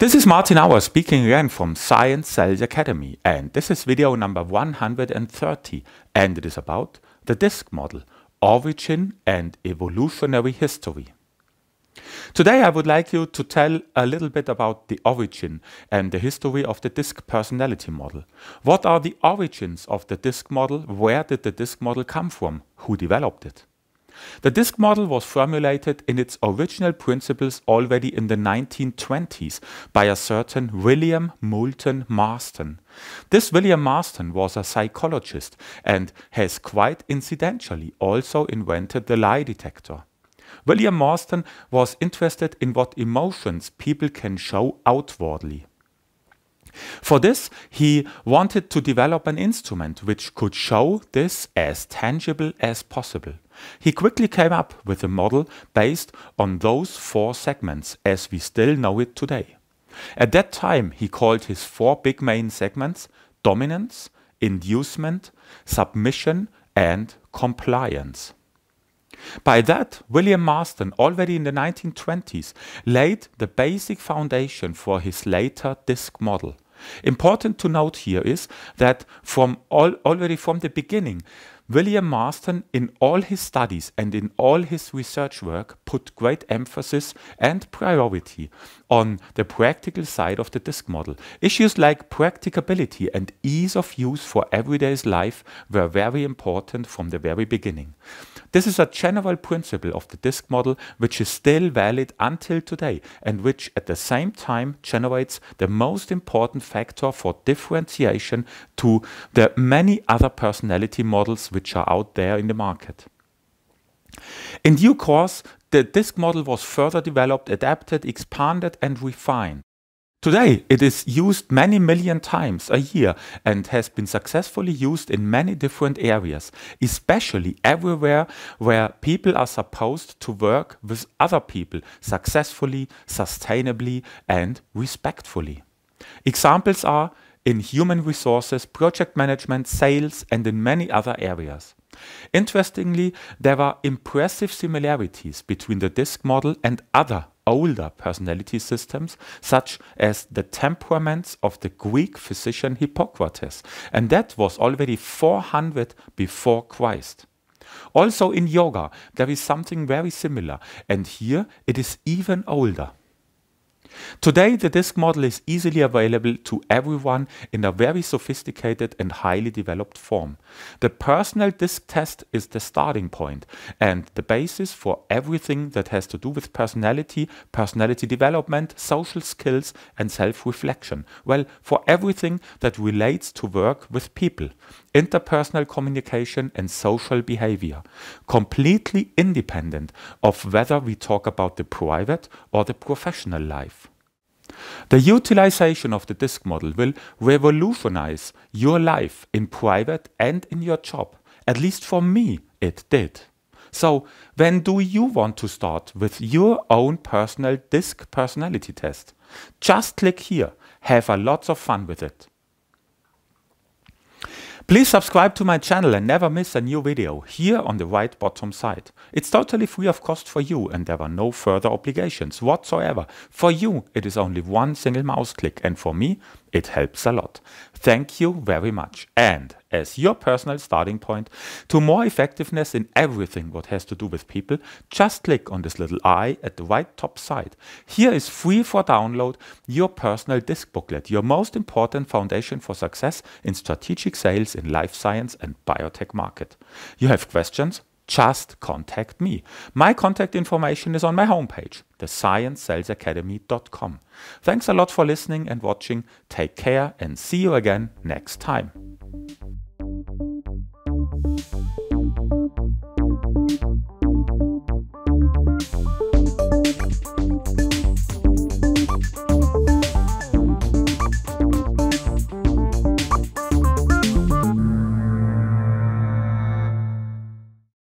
This is Martin Auer speaking again from Science Cells Academy and this is video number 130 and it is about the disk model, origin and evolutionary history. Today I would like you to tell a little bit about the origin and the history of the disk personality model. What are the origins of the disk model? Where did the disk model come from? Who developed it? The disk model was formulated in its original principles already in the 1920s by a certain William Moulton Marston. This William Marston was a psychologist and has quite incidentally also invented the lie detector. William Marston was interested in what emotions people can show outwardly. For this, he wanted to develop an instrument which could show this as tangible as possible. He quickly came up with a model based on those four segments as we still know it today. At that time, he called his four big main segments dominance, inducement, submission, and compliance. By that, William Marston, already in the 1920s, laid the basic foundation for his later disk model. Important to note here is that from all, already from the beginning, William Marston, in all his studies and in all his research work, put great emphasis and priority on the practical side of the disk model. Issues like practicability and ease of use for everyday life were very important from the very beginning. This is a general principle of the disk model which is still valid until today and which at the same time generates the most important factor for differentiation to the many other personality models which are out there in the market. In due course, the disk model was further developed, adapted, expanded, and refined. Today, it is used many million times a year and has been successfully used in many different areas, especially everywhere where people are supposed to work with other people successfully, sustainably, and respectfully. Examples are in human resources, project management, sales, and in many other areas. Interestingly, there are impressive similarities between the DISC model and other older personality systems, such as the temperaments of the Greek physician Hippocrates, and that was already 400 before Christ. Also in yoga, there is something very similar, and here it is even older. Today, the disk model is easily available to everyone in a very sophisticated and highly developed form. The personal disk test is the starting point and the basis for everything that has to do with personality, personality development, social skills, and self reflection. Well, for everything that relates to work with people, interpersonal communication, and social behavior. Completely independent of whether we talk about the private or the professional life. The utilization of the disk model will revolutionize your life in private and in your job. At least for me, it did. So, when do you want to start with your own personal disk personality test? Just click here. Have a lot of fun with it. Please subscribe to my channel and never miss a new video here on the right bottom side. It's totally free of cost for you and there are no further obligations whatsoever. For you it is only one single mouse click and for me it helps a lot. Thank you very much. And as your personal starting point to more effectiveness in everything what has to do with people, just click on this little eye at the right top side. Here is free for download your personal disc booklet, your most important foundation for success in strategic sales in life science and biotech market. You have questions? Just contact me. My contact information is on my homepage TheScienceCellsAcademy.com. Thanks a lot for listening and watching. Take care and see you again next time.